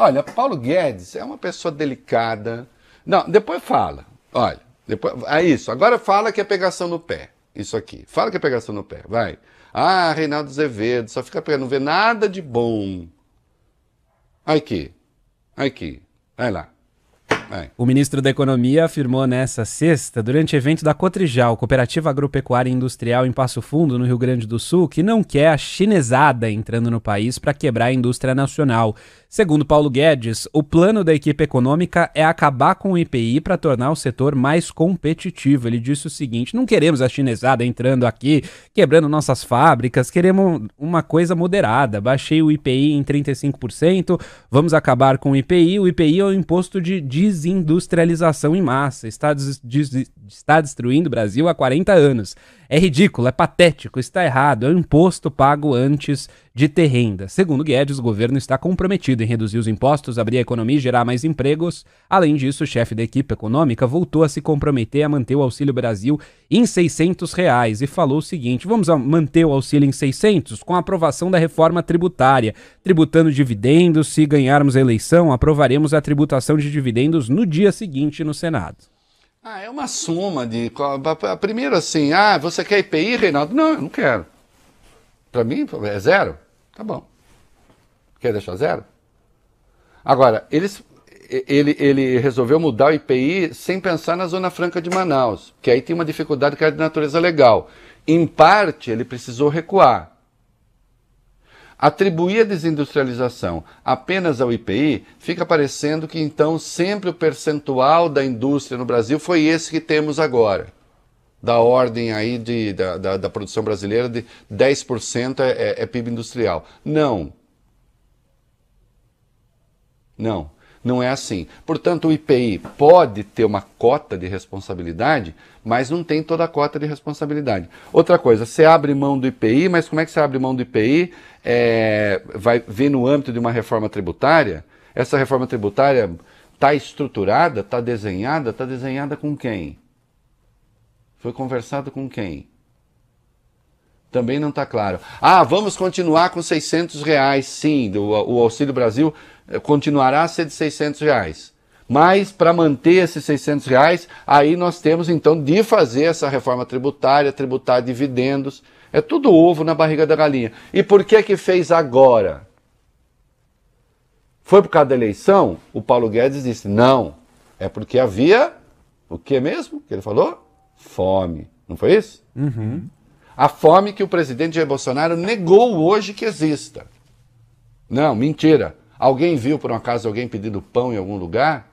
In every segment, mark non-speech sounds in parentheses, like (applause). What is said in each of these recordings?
Olha, Paulo Guedes é uma pessoa delicada. Não, depois fala. Olha, depois, é isso. Agora fala que é pegação no pé. Isso aqui. Fala que é pegação no pé. Vai. Ah, Reinaldo Azevedo, só fica pegando, não vê nada de bom. Aqui. Aqui. Vai lá. O ministro da Economia afirmou nessa sexta, durante evento da Cotrijal, Cooperativa Agropecuária Industrial em Passo Fundo, no Rio Grande do Sul, que não quer a chinesada entrando no país para quebrar a indústria nacional. Segundo Paulo Guedes, o plano da equipe econômica é acabar com o IPI para tornar o setor mais competitivo. Ele disse o seguinte: não queremos a chinesada entrando aqui, quebrando nossas fábricas, queremos uma coisa moderada. Baixei o IPI em 35%, vamos acabar com o IPI. O IPI é o imposto de diesel desindustrialização em massa, Estados está destruindo o Brasil há 40 anos. É ridículo, é patético, está errado, é um imposto pago antes de ter renda. Segundo Guedes, o governo está comprometido em reduzir os impostos, abrir a economia e gerar mais empregos. Além disso, o chefe da equipe econômica voltou a se comprometer a manter o Auxílio Brasil em 600 reais e falou o seguinte, vamos manter o auxílio em 600 com a aprovação da reforma tributária, tributando dividendos, se ganharmos a eleição, aprovaremos a tributação de dividendos no dia seguinte no Senado. Ah, é uma soma de. Primeiro assim, ah, você quer IPI, Reinaldo? Não, eu não quero. Para mim é zero? Tá bom. Quer deixar zero? Agora, eles, ele, ele resolveu mudar o IPI sem pensar na Zona Franca de Manaus, que aí tem uma dificuldade que é de natureza legal. Em parte, ele precisou recuar. Atribuir a desindustrialização apenas ao IPI fica parecendo que então sempre o percentual da indústria no Brasil foi esse que temos agora. Da ordem aí de, da, da, da produção brasileira de 10% é, é, é PIB industrial. Não. Não. Não é assim. Portanto, o IPI pode ter uma cota de responsabilidade, mas não tem toda a cota de responsabilidade. Outra coisa, você abre mão do IPI, mas como é que você abre mão do IPI? É, vai ver no âmbito de uma reforma tributária? Essa reforma tributária está estruturada, está desenhada, está desenhada com quem? Foi conversado com quem? Também não está claro. Ah, vamos continuar com 600 reais, sim, do, o Auxílio Brasil eh, continuará a ser de 600 reais. Mas para manter esses 600 reais, aí nós temos então de fazer essa reforma tributária, tributar dividendos, é tudo ovo na barriga da galinha. E por que que fez agora? Foi por causa da eleição? O Paulo Guedes disse: não, é porque havia o que mesmo que ele falou? Fome. Não foi isso? Uhum. A fome que o presidente Jair Bolsonaro negou hoje que exista. Não, mentira. Alguém viu por um acaso alguém pedindo pão em algum lugar?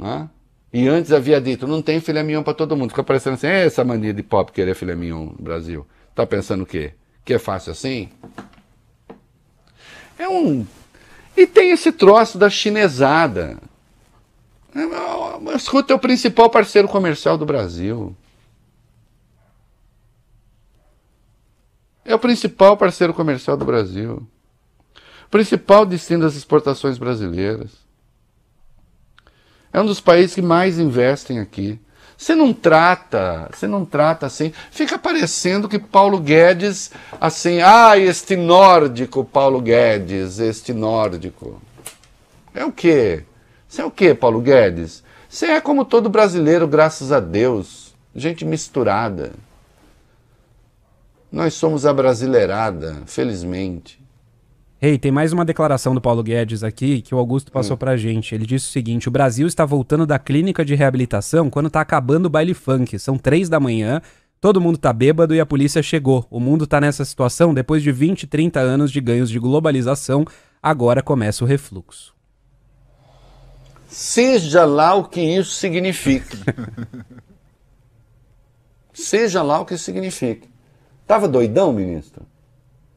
Hã? E antes havia dito, não tem filé mignon para todo mundo. Fica parecendo assim, é essa mania de pop querer filé mignon no Brasil. Tá pensando o quê? Que é fácil assim? É um... E tem esse troço da chinesada. É, escuta, é o principal parceiro comercial do Brasil. É o principal parceiro comercial do Brasil. Principal destino das exportações brasileiras. É um dos países que mais investem aqui. Você não trata, você não trata assim. Fica parecendo que Paulo Guedes, assim, ah, este nórdico Paulo Guedes, este nórdico. É o quê? Você é o quê, Paulo Guedes? Você é como todo brasileiro, graças a Deus. Gente misturada. Nós somos a brasileirada, felizmente. Ei, hey, tem mais uma declaração do Paulo Guedes aqui que o Augusto hum. passou hum. pra gente. Ele disse o seguinte: o Brasil está voltando da clínica de reabilitação quando tá acabando o baile funk. São três da manhã, todo mundo tá bêbado e a polícia chegou. O mundo tá nessa situação depois de 20, 30 anos de ganhos de globalização. Agora começa o refluxo. Seja lá o que isso signifique. (laughs) Seja lá o que signifique. Tava doidão, ministro?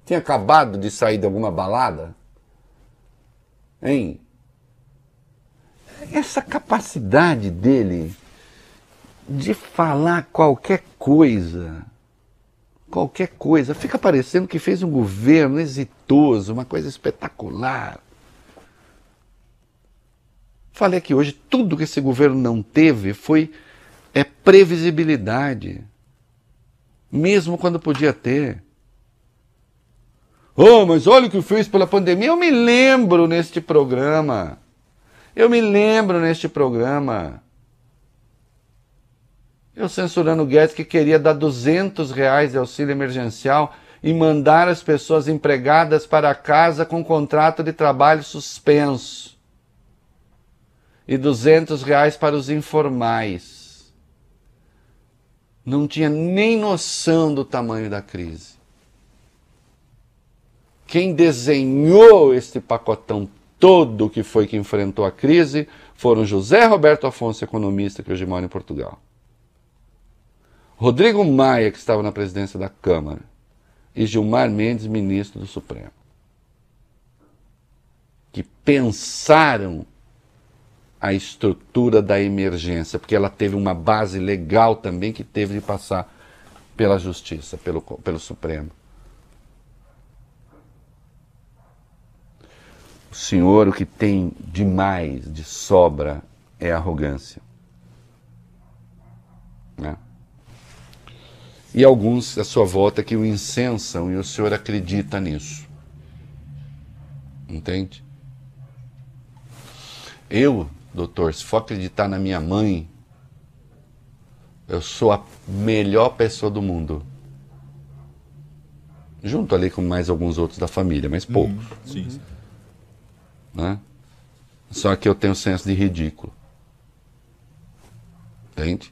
Tinha acabado de sair de alguma balada? Hein? Essa capacidade dele de falar qualquer coisa, qualquer coisa, fica parecendo que fez um governo exitoso, uma coisa espetacular. Falei que hoje tudo que esse governo não teve foi é previsibilidade mesmo quando podia ter. Oh, mas olha o que fez pela pandemia. Eu me lembro neste programa. Eu me lembro neste programa. Eu censurando o Guedes que queria dar 200 reais de auxílio emergencial e mandar as pessoas empregadas para casa com contrato de trabalho suspenso. E 200 reais para os informais não tinha nem noção do tamanho da crise. Quem desenhou este pacotão todo que foi que enfrentou a crise foram José Roberto Afonso, economista, que hoje mora em Portugal. Rodrigo Maia, que estava na presidência da Câmara, e Gilmar Mendes, ministro do Supremo, que pensaram a estrutura da emergência, porque ela teve uma base legal também que teve de passar pela Justiça, pelo, pelo Supremo. O Senhor, o que tem demais, de sobra, é arrogância. Né? E alguns a sua volta que o incensam e o Senhor acredita nisso. Entende? Eu doutor, se for acreditar na minha mãe, eu sou a melhor pessoa do mundo. Junto ali com mais alguns outros da família, mas uhum. poucos. sim, Né? Só que eu tenho senso de ridículo. Entende?